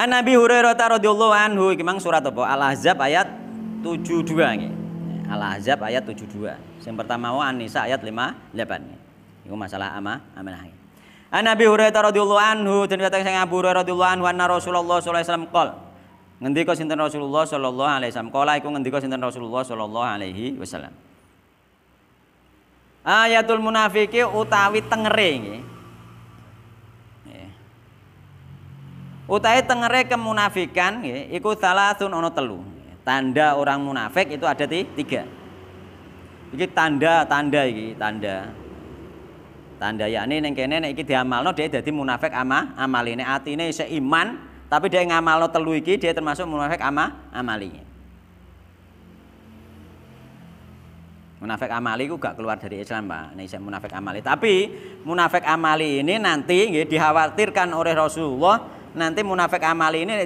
An Nabi Hurairah radhiyallahu anhu iki mang surat apa? Al-Ahzab ayat 72 nggih. Al-Ahzab ayat 72. Sing pertama wa An-Nisa ayat 58 nggih. Iku masalah ama amanah. An Nabi Hurairah radhiyallahu anhu den kata sing Abu Hurairah radhiyallahu anhu anna Rasulullah sallallahu alaihi wasallam qol. Ngendika sinten Rasulullah sallallahu alaihi wasallam? qol iku ngendika sinten Rasulullah sallallahu alaihi wasallam. Ayatul munafiki utawi tengere nggih. Utai tengere kemunafikan ya, salah salasun ono telu. Tanda orang munafik itu ada tiga. Iki tanda tanda iki tanda. Tanda ini neng kene nek iki diamalno dia jadi munafik ama ini hati ini seiman, tapi dia ngamalno telu iki dia termasuk munafik ama amalinya. Munafik amali itu gak keluar dari Islam, Pak. saya munafik amali. Tapi munafik amali ini nanti ya, dikhawatirkan oleh Rasulullah nanti munafik amali ini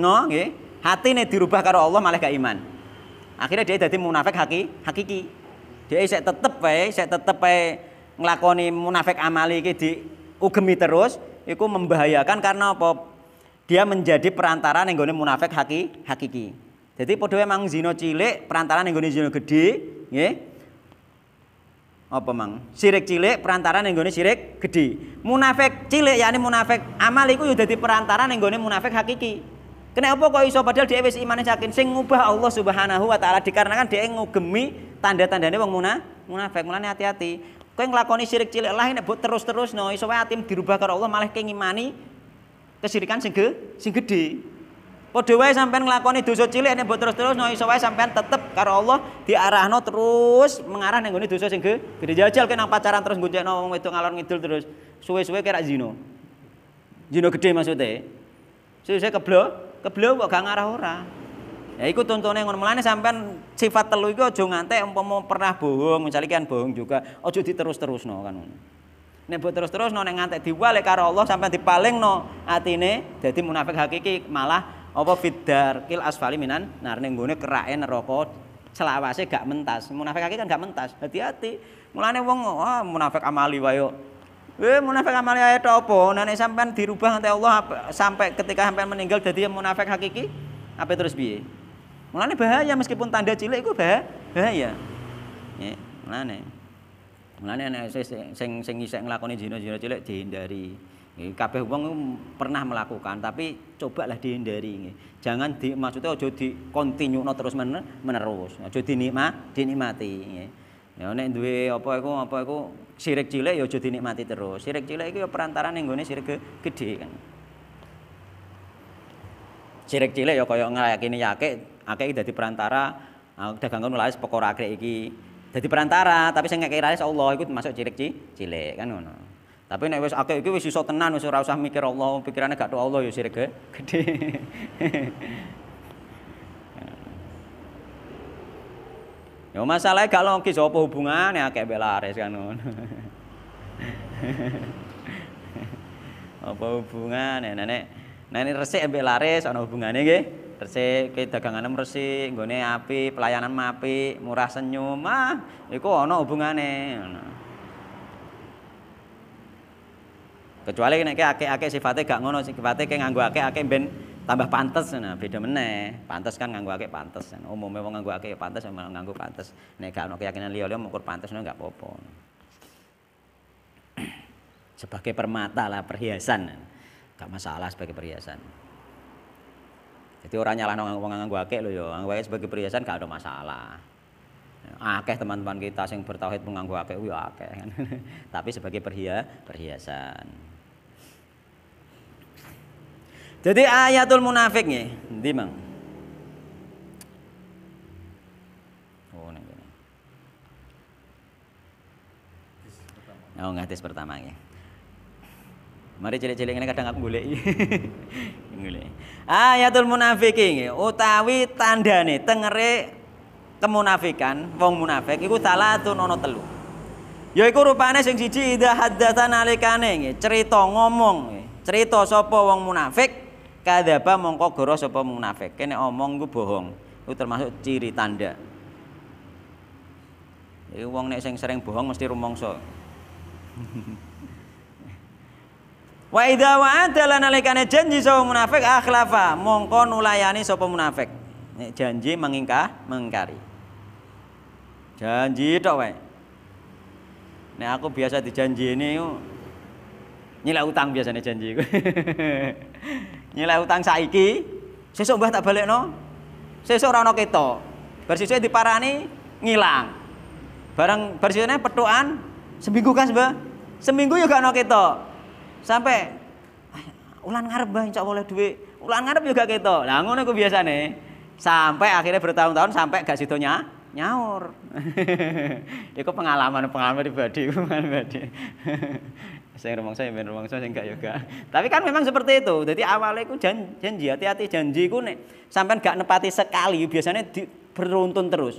no, nggih hati ini dirubah karo Allah malah gak iman akhirnya dia jadi munafik haki hakiki dia saya tetep wae saya tetep wae munafik amali iki di ugemi terus itu membahayakan karena apa dia menjadi perantara ning munafik haki hakiki jadi padha emang Zino cilik perantara ning gone zina gede nggih apa mang? Sirik cilik perantara yang gone sirik gedhe. Munafik cilik yakni munafik amal iku sudah ya di perantara ning gone munafik hakiki. Kenapa kok iso padahal di wis imane sakin sing ngubah Allah Subhanahu wa taala dikarenakan dhewe ngugemi tanda ini wong muna, munafik. Mulane hati-hati. yang lakoni sirik cilik lah buat terus-terus no iso wae dirubah karo Allah malah kengimani kesirikan sing ge, sing gede Padha wae sampean nglakoni dosa cilik nek terus-terus no iso wae sampean tetep karo Allah diarahno terus mengarah ning gone dosa sing gede jajal kene pacaran terus goncengno wong wedok ngalor ngidul terus suwe-suwe kira zino, zino gede maksudnya. Suwe-suwe keblo, keblo kok gak ngarah ora. Ya iku tuntune ngono mulane sampean sifat telu iku aja ngantek umpama pernah bohong, misalnya kan bohong juga, aja diterus-terusno kan ngono. Nek buat terus-terus no, nek ngantek diwale karo Allah sampai dipaling no atine jadi munafik hakiki malah apa fidar kil asfali minan nar ning gone kerake neraka selawase gak mentas munafik kan gak mentas hati-hati mulane wong ah munafik amali wayo. Eh munafik amali ae apa? Nane sampean dirubah nanti Allah sampai ketika sampean meninggal jadi munafik hakiki apa terus biye? Mulane bahaya meskipun tanda cilik iku bah, bahaya. Ya, mulane. Mulane saya sing sing isek nglakoni zina-zina cilik dihindari kabeh wong pernah melakukan tapi cobalah dihindari Jangan di maksudnya aja di kontinuno terus menerus. Aja dinikmat, dinikmati Ya nek duwe apa iku apa iku sirik cilik ya aja dinikmati terus. Sirik cilik iku ya perantara ning gone sirik gede kan. Sirik cilik ya kaya yake, yake akeh dadi perantara ah, dagangan laris pokok akeh iki dadi perantara tapi sing ngekek laris Allah iku masuk sirik cilik kan ngono. Tapi nek wis akeh iki wis iso tenan wis ora usah mikir Allah, pikirane gak tok Allah ya sirke. Gede. Ya masalahnya gak logis apa ya akeh belares kan ngono. apa hubungannya nenek nenek resik belares, laris ana hubungannya ke? Resik ke dagangane resik, nggone api, pelayanan api, murah senyum. Ah, itu ana hubungane. Ngono. Kecuali nek ake ake sifatnya gak ngono, sifatnya kayak nganggu ake ake ben tambah pantas nah beda meneh pantas kan nganggu ake pantas nah, umumnya mau nganggo nganggu pantas ya pantes malah nganggo nek gak ono keyakinan liya liya ngukur pantas nah, gak popo sebagai permata lah perhiasan gak masalah sebagai perhiasan jadi orang nyalah nongang nganggu ake lo yo nganggu ake sebagai perhiasan gak ada masalah akeh teman-teman kita yang bertauhid menganggu akeh ya akeh Tapi sebagai perhia perhiasan. Jadi ayatul munafik nih di Mang? Oh, neng Oh, ngatis pertama nih Mari cilik-cilik ini kadang aku boleh Ayatul munafik ini utawi nih tengere kemunafikan wong munafik iku tuh nono telu ya iku rupane sing siji idza haddatsa nalikane cerita ngomong cerita sopo wong munafik apa, mongko goro sopo munafik kene omong ku bohong itu termasuk ciri tanda Iku wong nek sing sering bohong mesti rumongso. Wa idza wa'ada lan janji sapa munafik akhlafa, mongko nulayani sapa munafik. Nek janji mengingkar, mengingkari. Janji tok wae. Nek aku biasa dijanji ini nilai utang biasanya janji iku. nyilek utang saiki, sesuk mbah tak balekno. Sesuk ora ono ketok. Bar diparani ngilang. Barang bar sesukne petukan seminggu kan, Mbah. Seminggu juga gak ono ketok. Sampai ulan ngarep Mbah cok oleh duit. Ulan ngarep juga gak ketok. Lah ngono nih. Sampai akhirnya bertahun-tahun sampai gak sidonya nyaur. Iku pengalaman-pengalaman pribadi pribadi. yang rumang saya, yang rumang saya, saya enggak juga. Ya Tapi kan memang seperti itu. Jadi awalnya aku janji hati-hati janji aku, nih. sampean gak nepati sekali biasanya di, beruntun terus.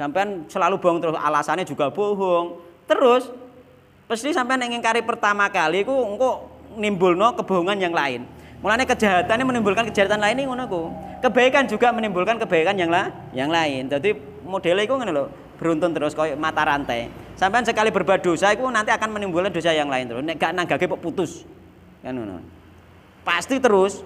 sampai selalu bohong terus, alasannya juga bohong. Terus pasti sampai ingin kari pertama kali ku engko no kebohongan yang lain. Mulanya kejahatan ini menimbulkan kejahatan lain ini ngono ku. Kebaikan juga menimbulkan kebaikan yang lah yang lain. Jadi modelnya itu ngono lho, beruntun terus kau mata rantai. Sampai sekali berbuat dosa itu nanti akan menimbulkan dosa yang lain terus. Nek gak nanggake putus. Kan ngono. Pasti terus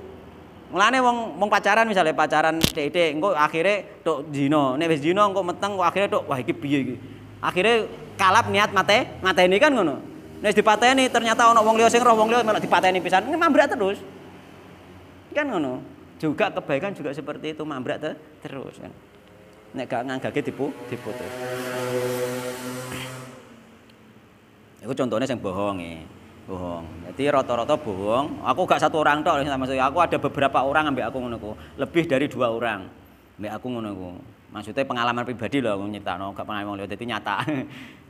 Mulanya wong wong pacaran misalnya pacaran dede, engko akhirnya tuh zina. Nek wis zina engko meteng kok tuh wah iki piye iki. Akhirnya kalap niat mate, mate ini kan ngono. Nek dipateni ternyata ono wong liya sing roh wong liya malah dipateni pisan. Ini terus kan ngono juga kebaikan juga seperti itu mambrak te, terus kan nek gak nganggake dipu diputus Iku contohnya yang bohong ya, bohong. Jadi rata-rata bohong. Aku gak satu orang tok maksudnya Aku ada beberapa orang ambek aku ngono Lebih dari dua orang ambek aku ngono Maksudnya pengalaman pribadi loh aku nyiptakno, gak pernah ngomong lihat itu nyata.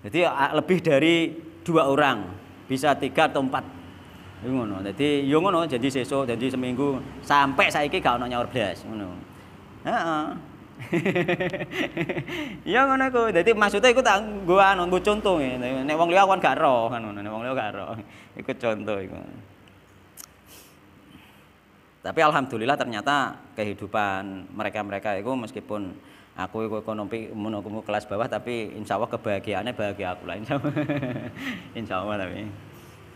Jadi lebih dari dua orang, bisa tiga atau empat ngono. Dadi yo ya ngono, jadi sesuk, jadi seminggu sampai saiki gak ono nyaur blas ngono. Heeh. Yo ya ngono ku. Dadi maksudnya iku tak nggo anu nggo contoh ya. Nek wong liya kan gak ero kan ngono. Nek wong liya gak ero. Iku contoh iku. Tapi alhamdulillah ternyata kehidupan mereka-mereka itu meskipun aku iku ekonomi menunggu kelas bawah tapi insya Allah kebahagiaannya bahagia aku lah insya Allah, insya Allah tapi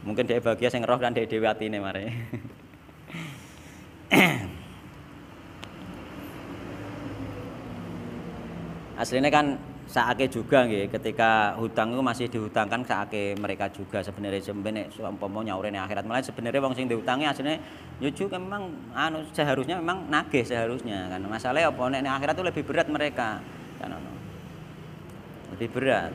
Mungkin dia bahagia sing roh kan dia hati ini mare. Aslinya kan saake juga nggih ketika hutang itu masih dihutangkan saake mereka juga sebenarnya sebenarnya orang yang akhirat malah sebenarnya wong sing dihutangi aslinya ya jujur kan memang anu seharusnya memang nagih seharusnya kan masalahnya apa nek akhirat itu lebih berat mereka kan lebih berat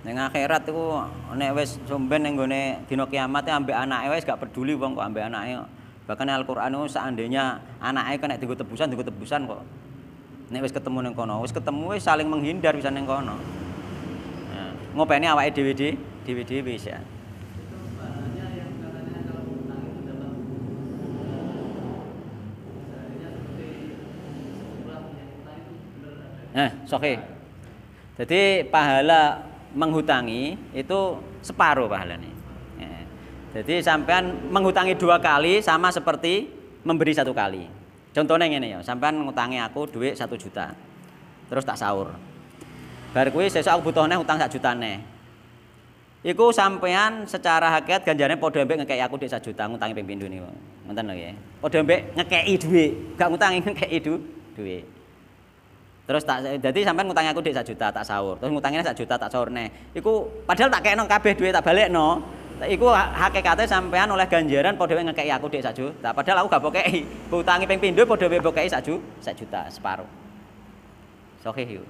Nengak akhirat tuh nek wis somben ning gone dina kiamat e ambek anake wis gak peduli wong kok ambek anake. Bahkan Al-Qur'an itu seandainya anake kena dienggo tebusan, dienggo tebusan kok. Nek wis ketemu neng kono, wis ketemu wis saling menghindar bisa neng kono. Nah, ngopeni awake dhewe-dhewe, dhewe ya. Nah, eh, sohe. Jadi pahala menghutangi itu separuh pahalanya. Ya. Jadi sampean menghutangi dua kali sama seperti memberi satu kali. Contohnya ini ya, sampean ngutangi aku duit satu juta, terus tak sahur. Bar kuwi sesuk aku hutang utang sak neng. Iku sampean secara hakikat ganjarnya padha mbek ngekeki aku dhuwit satu juta ngutangi ping pindho niku. lagi. ya. Padha mbek ngekeki duit, gak ngutangi ngekeki duit. Terus tak jadi sampai ngutangi aku dhek satu juta tak sahur. Terus ngutangnya satu juta tak sahur nih Iku padahal tak kekno kabeh duit tak balik ikut Iku hakikate sampean oleh ganjaran padha wae aku dhek satu juta. Padahal aku gak pokeki. Utangi ping pindho padha wae pokeki sak juta, satu juta separuh, Sahih hiu,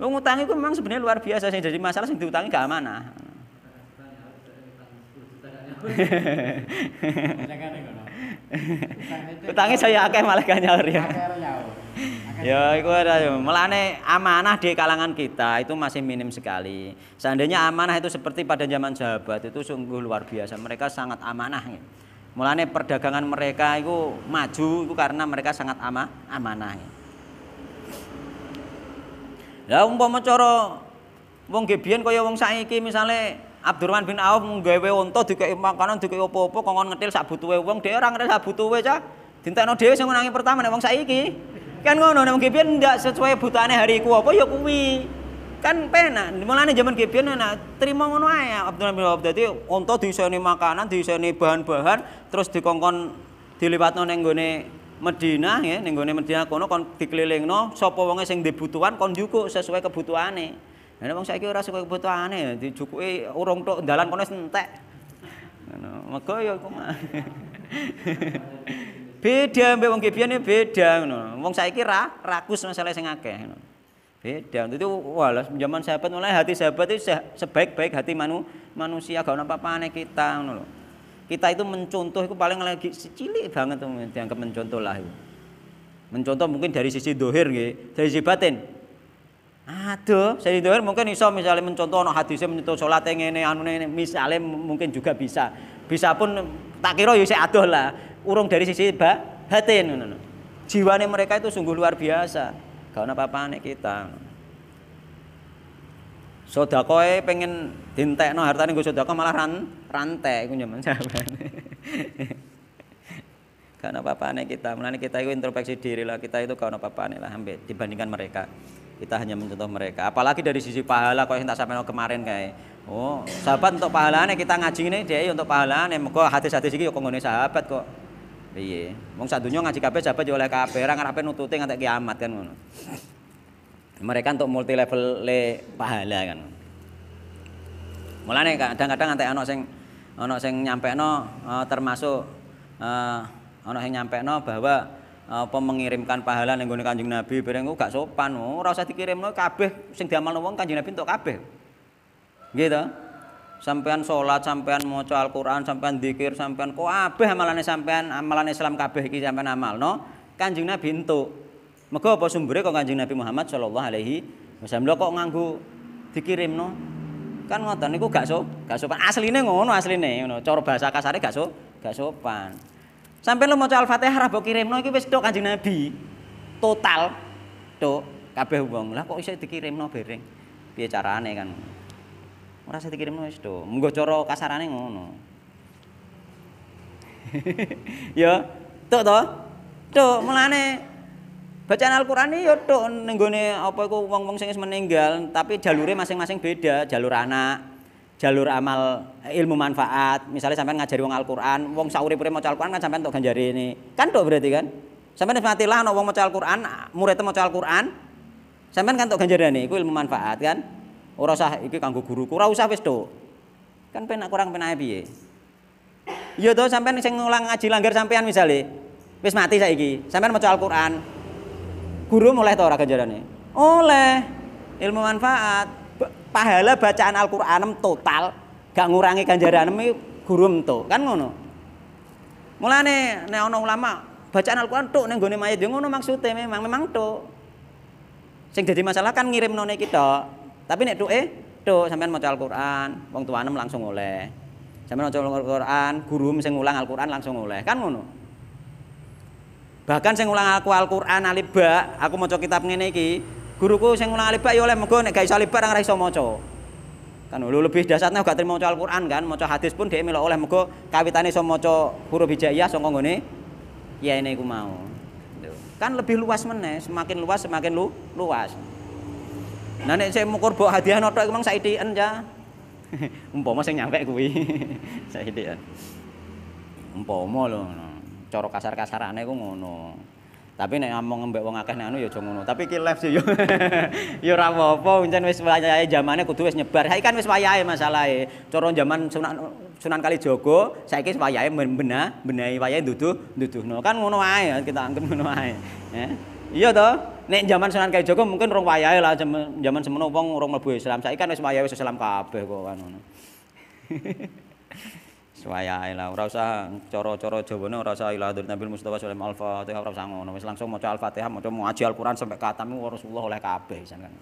Lu ngutangi ku memang sebenarnya luar biasa sih jadi masalah sih diutangi gak amanah. Utangnya saya akeh malah gak ya ya itu ada melane amanah di kalangan kita itu masih minim sekali seandainya amanah itu seperti pada zaman jabat itu sungguh luar biasa mereka sangat amanah melane perdagangan mereka itu maju itu karena mereka sangat ama amanah Lah umpama cara wong gebian kaya wong saiki misalnya Abdurrahman bin Auf nggawe unta dikeki makanan dikeki apa-apa ngon ngetil sak butuhe wong dhewe ora ngetil sak butuhe cah. Dintekno dhewe sing nangis pertama nek wong saiki. Kan ngono nek mungkin ndak sesuai butane hari apa ya kuwi. Kan penak, mulane zaman gebian enak, terima ngono ae Abdul bin Wahab. Dadi onto diiseni makanan, diiseni bahan-bahan, terus dikongkon diliwatno ning gone Medina ya, ning gone Medina kono kon dikelilingno, sapa wonge sing dibutuhan kon yukuk sesuai kebutuhane. Nah, wong saya ora sesuai kebutuhan ya, dicukuki urung tok jalan kono sentek, Ngono. Mega ya mah. Beda mbek wong ini ya beda ngono. Wong saiki ra rakus masalah sing akeh ngono. Beda. Itu wala zaman sahabat mulai hati sahabat itu sebaik-baik hati manu, manusia gak ono apa-apane kita ngono Kita itu mencontoh itu paling lagi secilik banget tuh dianggap mencontoh lah itu. Mencontoh mungkin dari sisi dohir gitu, dari sisi batin. Aduh, di dohir mungkin iso misalnya mencontoh ono hadisnya mencontoh sholat yang ini anu ini misalnya mungkin juga bisa. Bisa pun tak kira yo saya aduh lah urung dari sisi batin ngono. Jiwane mereka itu sungguh luar biasa. Gak apa panik kita. Sodakoe pengen noh, harta nih sodako malah ran rantai gue nyaman jawabane. gak apa kita. Mulane kita itu introspeksi diri lah, kita itu gak ono apa lah hampir dibandingkan mereka. Kita hanya mencontoh mereka. Apalagi dari sisi pahala kau yang tak sampai kemarin kayak Oh, sahabat untuk pahalane kita ngaji ini dia untuk pahalane. Mergo hati hati sih kok kanggo sahabat kok piye wong sadunya ngaji kabeh jabat ya oleh kabeh ora ngarepe nututi ngantek kiamat kan ngono mereka untuk multi level le pahala kan mulane kadang-kadang ngantek ana sing ana sing nyampekno uh, termasuk uh, ana sing nyampekno bahwa eh, apa mengirimkan pahala ning gone Kanjeng Nabi bareng gak sopan ora usah dikirimno kabeh sing diamalno wong Kanjeng Nabi entuk kabeh gitu sampean sholat, sampean maca Al-Qur'an, sampean dzikir, sampean kabeh amalane sampean amalan Islam kabeh iki sampean amalno, Kanjeng Nabi entuk. Mega apa sumbere kok Kanjeng Nabi Muhammad sallallahu alaihi wasallam kok nganggo dikirimno? Kan ngoten niku gak so, gak sopan. Asline ngono, asline ngono. Cara bahasa kasare gak so, gak sopan. Sampai lu maca Al-Fatihah ra mbok kirimno iki wis tok Kanjeng Nabi. Total tok kabeh wong. Lah kok iso dikirimno bereng? Piye carane kan? Ora usah nulis wis do. cara kasarane ngono. ya, tok to? Tok, mulane bacaan Al-Qur'an iki ya tok apa iku uang wong sing meninggal, tapi jalure masing-masing beda, jalur anak, jalur amal eh, ilmu manfaat. Misalnya sampean ngajari uang Al-Qur'an, wong saurip-urip maca Al-Qur'an kan sampean untuk ganjari ini. Kan tuh berarti kan? mati matilah ana wong maca Al-Qur'an, murid maca Al-Qur'an, sampean kan tok ganjarane iku ilmu manfaat kan? Ora usah iki kanggo guruku, ora usah wis, Kan penak kurang penak piye? Ya to sampean sing ngulang ngaji langgar sampean misale wis mati saiki. Sampean maca Al-Qur'an. Guru mulai to ora ganjarane? Oleh. Ilmu manfaat, pahala bacaan Al-Qur'an total gak ngurangi ganjaran iki guru entuk. Kan ngono. Mulane nek ana ulama bacaan Al-Qur'an tok ning gone mayit ya ngono maksude memang memang tuh, Sing jadi masalah kan ngirim nek kita tapi nek eh tuk sampean maca Al-Qur'an, wong tuanem langsung oleh. Sampean maca Al-Qur'an, guru sing ngulang Al-Qur'an langsung oleh. Kan ngono. Bahkan sing ngulang aku Al-Qur'an alif ba, aku maca kitab ngene iki, guruku sing ngulang alif ba ya oleh mego nek gak iso alif ba ora iso maca. Kan lu lebih dasarnya gak terima maca Al-Qur'an kan, maca hadis pun dhek melok oleh mego kawitane iso maca huruf hijaiyah saka ngene. Ya ini aku mau. Kan lebih luas meneh, semakin luas semakin lu luas. Nah nek sik mukur mbok hadiah notok emang saithien ya. Umpama sing nyampe kuwi. saithien. Umpama lho. Cara kasar-kasarane ku ngono. Tapi nek ngomong mbek wong akeh nek anu ya aja ngono. Tapi ki live sih yo. yo ora apa-apa, pancen wis wayahe zamane kudu wis nyebar. Saiki kan wis wayahe masalahe. Cara zaman Sunan Sunan joko saiki wis wayahe benah, benahi wayahe nduduh, nduduhno. Kan ngono ae kita anggap ngono ae. Ya. Eh? Iya toh? nek zaman Sunan Kalijaga mungkin rong wayahe lah zaman zaman semono wong rong mlebu Islam. Saiki kan wis wayahe wis Islam kabeh kok kan ngono. Wayahe lah ora usah cara-cara Jawane ora usah ila dzul nabil mustafa sallallahu alaihi al-fatihah ora usah ngono. Wis langsung maca al-fatihah, maca ngaji Al-Qur'an sampai katamu Rasulullah oleh kabeh isan kan.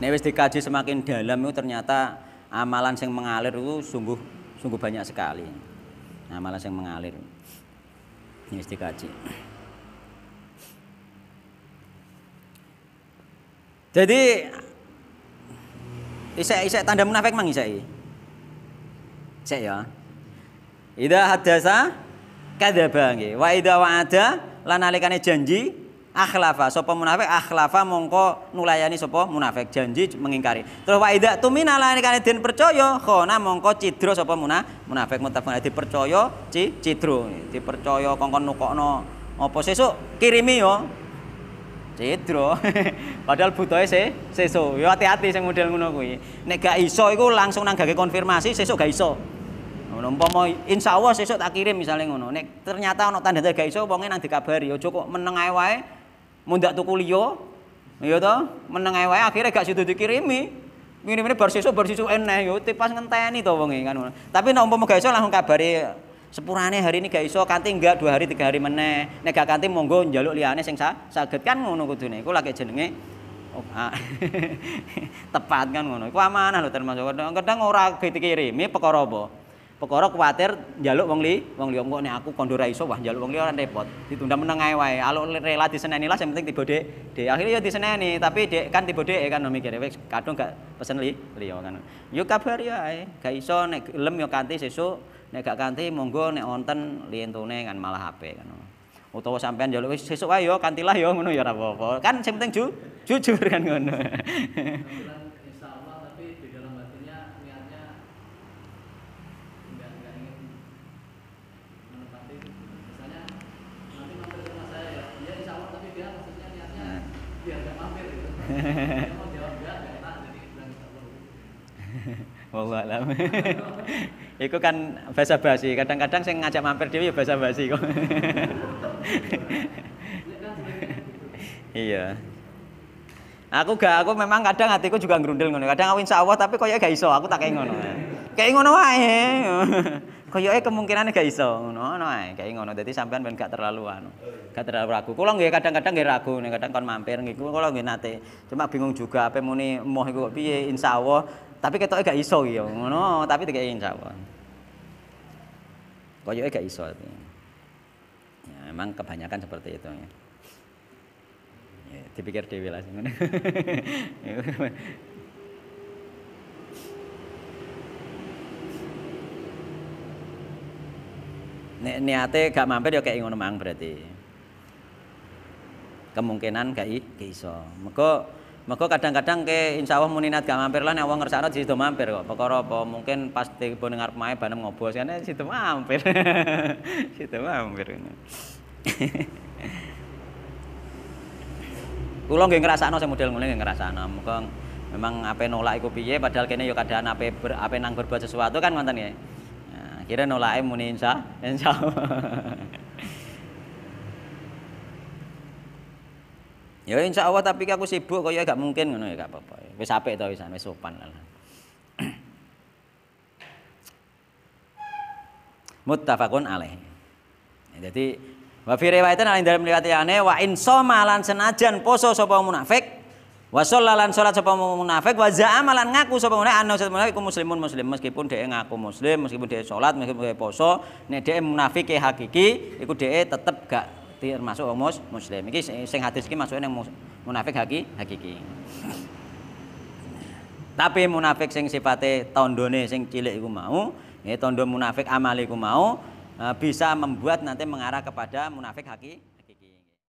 Nek wis dikaji semakin dalam itu ternyata amalan yang mengalir itu sungguh sungguh banyak sekali amalan yang mengalir ini mesti kaji jadi isek isek tanda munafik mang isek isek ya ida hadasa kadaba nggih wa ida wa lan lanalekane janji akhlafa sapa munafik akhlafa mongko nulayani sapa munafik janji mengingkari terus wa idza tumina kan den percaya khona mongko cidro sapa muna munafik mutafaqun dipercaya ci cidro dipercaya kongkon nukokno apa sesuk kirimi yo cidro padahal butuhe se sesuk yo hati-hati sing model ngono kuwi nek gak iso iku langsung nanggake konfirmasi sesuk gak iso ngono umpama insyaallah sesuk tak kirim misalnya ngono nek ternyata ono tanda gak iso wonge nang dikabari aja kok meneng ae wae mundak tuku kulio, ya to, meneng wae akhirnya gak sido dikirimi. ngene ini bar sesuk bar sesuk eneh yo tipas ngenteni to wong kan. Tapi nek umpama gak iso langsung kabari sepurane hari ini gak iso kanti enggak dua hari tiga hari meneh nek gak kanti monggo njaluk liyane sing sa saged kan ngono kudune iku lagi jenenge oh, ah. tepat kan ngono iku amanah lho termasuk kadang-kadang ora dikirimi perkara apa Pekoro kuwatir jaluk wong li, wong liya aku kandha iso wah jaluk wong liya ora repot. Ditunda meneng ae wae. Aluk rela diseneni lah yang penting tiba dek. Dek akhirnya ya diseneni, tapi dek kan tiba dek kan kira wis kadung gak pesen li, liya kan. Yuk kabar ya ae. Gak iso nek lem yo kanti sesu, nek gak kanti monggo nek wonten lientune kan malah hp kan. Utawa sampean jaluk wis sesu ae yo kantilah yo ngono ya ora Kan sing penting ju, jujur kan ngono. Wallah alam. Iku kan bahasa basi. Kadang-kadang saya ngajak mampir dia ya bahasa basi kok. iya. Aku gak, aku memang kadang hatiku juga ngerundel ngono. Kadang aku insya Allah tapi koyo ya gak iso, aku tak kayak ngono. Kayak ngono wae eh kemungkinane gak iso ngono ngono ae kayak ngono dadi sampean ben gak terlalu anu gak terlalu ragu kula nggih kadang-kadang nggih ragu nek kadang kon mampir nggih kula nggih nate cuma bingung juga ape muni emoh iku piye insyaallah tapi ketoke gak iso ya ngono tapi tidak insyaallah koyoke gak iso ya, emang kebanyakan seperti itu ya, ya dipikir dewi lah ya, Nek niate gak mampir ya kayak ngono mang berarti. Kemungkinan gak i, iso. Meko meko kadang-kadang ke insya Allah muni niat gak mampir lah nek wong ngersakno di situ mampir kok. Perkara apa mungkin pas telepon ngarep mae banem ngobrol sene situ mampir. situ mampir. Kulo nggih ngrasakno sing model ngene nggih ngrasakno. Meko memang apa nolak iku piye padahal kene yo ya kadang apa ber, ape nang berbuat sesuatu kan ngoten nggih. Akhirnya em muni insya, insya Allah. ya insya Allah tapi aku sibuk kok ya gak mungkin ngono ya gak apa-apa. Ya, wis apik to wis sopan lah. Muttafaqun alaih. Jadi ya, wa fi riwayatin melihat dalam riwayatane wa in soma lan senajan poso sapa munafik wa sholat salat sapa munafik wa za'ama lan ngaku sapa munafik ana sapa munafik muslimun muslim meskipun dhek ngaku muslim meskipun dhek salat meskipun dhek poso nek dhek munafik hakiki iku dhek tetep gak termasuk umus muslim iki sing hadis iki masuknya nang munafik haki hakiki tapi munafik sing sifate tandone sing cilik iku mau ya tondo munafik amali iku mau eh, bisa membuat nanti mengarah kepada munafik haki